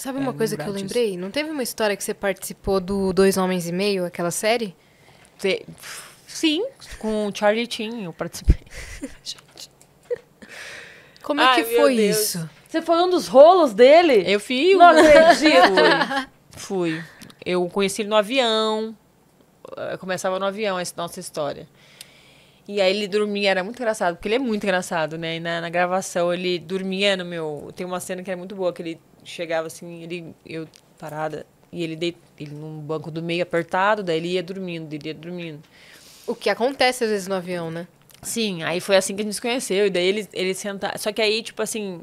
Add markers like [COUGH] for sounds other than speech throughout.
Sabe é, uma é, coisa que eu lembrei? Disso. Não teve uma história que você participou do Dois Homens e Meio, aquela série? Sim, com o Charlie Chin eu participei. [LAUGHS] Como Ai, é que foi Deus. isso? Você foi um dos rolos dele? Eu fui. não acredito. [LAUGHS] fui. fui. Eu conheci ele no avião. Eu eh, começava no avião essa nossa história. E aí ele dormia, era muito engraçado, porque ele é muito engraçado, né? E na, na gravação ele dormia no meu. Tem uma cena que é muito boa, que ele chegava assim, ele, eu parada, e ele, deit, ele num banco do meio apertado, daí ele ia dormindo, ele ia dormindo. O que acontece às vezes no avião, né? Sim, aí foi assim que a gente se conheceu, e daí ele, ele senta. Só que aí, tipo assim,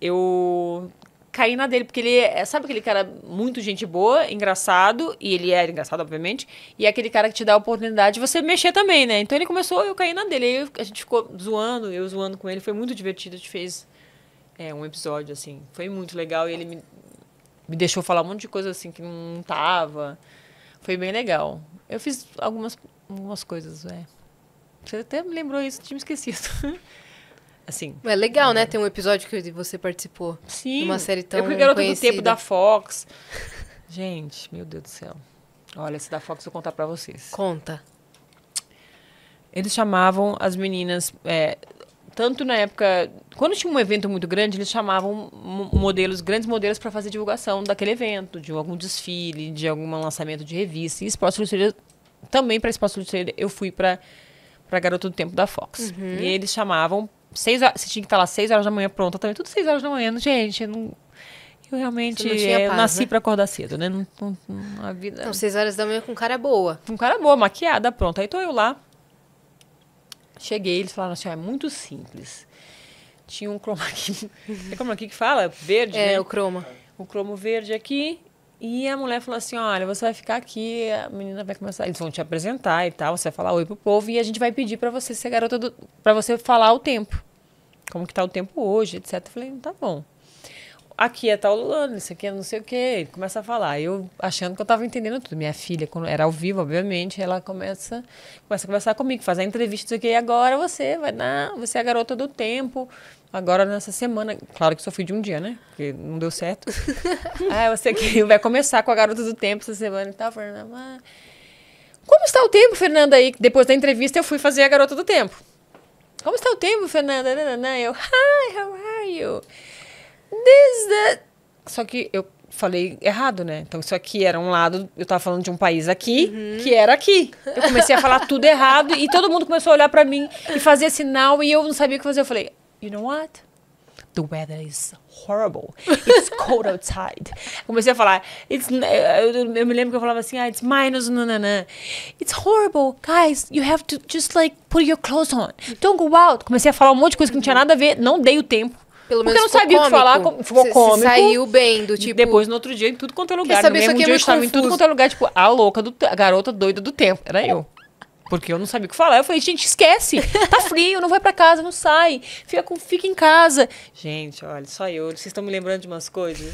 eu caí na dele, porque ele é, sabe aquele cara muito gente boa, engraçado, e ele era engraçado, obviamente, e é aquele cara que te dá a oportunidade de você mexer também, né? Então ele começou, eu caí na dele, aí a gente ficou zoando, eu zoando com ele, foi muito divertido, a gente fez é, um episódio, assim. Foi muito legal e ele me, me deixou falar um monte de coisa, assim, que não tava. Foi bem legal. Eu fiz algumas, algumas coisas, é. Você até me lembrou isso, tinha me esquecido. [LAUGHS] assim. É legal, né, é. né? Tem um episódio que você participou. Sim. Uma série tão Eu fui garota conhecida. do tempo da Fox. [LAUGHS] Gente, meu Deus do céu. Olha, esse da Fox eu vou contar pra vocês. Conta. Eles chamavam as meninas. É, tanto na época, quando tinha um evento muito grande, eles chamavam modelos, grandes modelos para fazer divulgação daquele evento, de algum desfile, de algum lançamento de revista. E Esporte Illustrated, também para Esporte Illustrated, eu fui para para Garoto do Tempo da Fox. Uhum. E eles chamavam, seis horas, você tinha que estar lá seis horas da manhã pronta também, tudo seis horas da manhã. Gente, eu não, eu realmente é, paz, nasci né? para acordar cedo, né? Não, não, não, a vida... Não, seis horas da manhã com cara boa. Com cara boa, maquiada, pronta. Aí tô eu lá, Cheguei, eles falaram assim, ah, é muito simples. Tinha um cromo aqui, [LAUGHS] É como aqui que fala? Verde, É, né? o croma. O cromo verde aqui. E a mulher falou assim, olha, você vai ficar aqui, a menina vai começar... Eles vão te apresentar e tal, você vai falar oi pro povo. E a gente vai pedir para você ser garota do... para você falar o tempo. Como que tá o tempo hoje, etc. Eu falei, tá bom aqui é tal Lulano, isso aqui é não sei o quê. Ele começa a falar. Eu achando que eu estava entendendo tudo. Minha filha, quando era ao vivo, obviamente, ela começa, começa a conversar comigo, fazer a entrevista, aqui, e agora você vai dar, você é a garota do tempo. Agora, nessa semana, claro que só fui de um dia, né? Porque não deu certo. [LAUGHS] ah, você que vai começar com a garota do tempo essa semana e tal, Fernanda. Ah, como está o tempo, Fernanda? Aí, depois da entrevista, eu fui fazer a garota do tempo. Como está o tempo, Fernanda? Eu, hi, how are you? This só que eu falei errado, né? Então isso aqui era um lado, eu tava falando de um país aqui, uhum. que era aqui. Eu comecei a falar tudo errado e todo mundo começou a olhar para mim e fazer sinal e eu não sabia o que fazer. Eu falei, you know what? The weather is horrible. It's cold outside. comecei a falar, it's, eu, me lembro que eu falava assim, ah, it's minus nananã. It's horrible. Guys, you have to just like put your clothes on. Don't go out. Comecei a falar um monte de coisa que não tinha nada a ver, não dei o tempo pelo Porque não sabia o que falar, ficou cômico. Saiu bem do tipo. Depois, no outro dia, em tudo quanto é lugar. No mesmo é dia, eu estava em tudo quanto é lugar, tipo, a louca, do, a garota doida do tempo. Era eu. Porque eu não sabia o que falar. Eu falei, gente, esquece. Tá frio, não vai para casa, não sai. Fica, fica em casa. Gente, olha, só eu. Vocês estão me lembrando de umas coisas?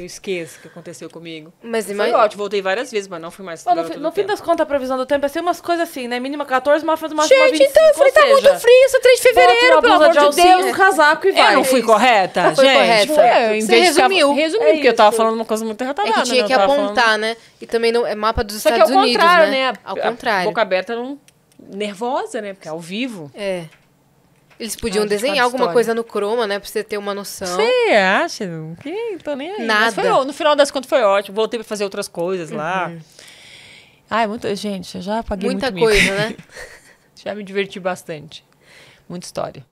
que eu esqueça que aconteceu comigo. Mas Foi imagina... ótimo, voltei várias vezes, mas não fui mais. Bom, no, fi, no fim das contas, a previsão do tempo é ser umas coisas assim, né? Mínima 14, máxima uma 25. Gente, então eu falei, tá muito frio, isso é 3 de fevereiro, pelo amor de, Deus. um casaco e vai. Eu não fui correta, não foi gente. Correta. É, foi resumiu. resumiu, é porque eu tava falando uma coisa muito retardada. É que né? tinha que apontar, falando... né? E também não, é mapa dos Só é Estados Unidos, né? Só que ao contrário, né? Ao contrário. Boca aberta não... Nervosa, né? Porque é ao vivo. É. Eles podiam ah, desenhar alguma coisa no croma, né? Pra você ter uma noção. Você acha? Que? Tô nem aí. Nada. Foi, no final das contas foi ótimo. Voltei pra fazer outras coisas uhum. lá. Ai, muita gente, eu já paguei Muita coisa, mico. né? [LAUGHS] já me diverti bastante. Muita história.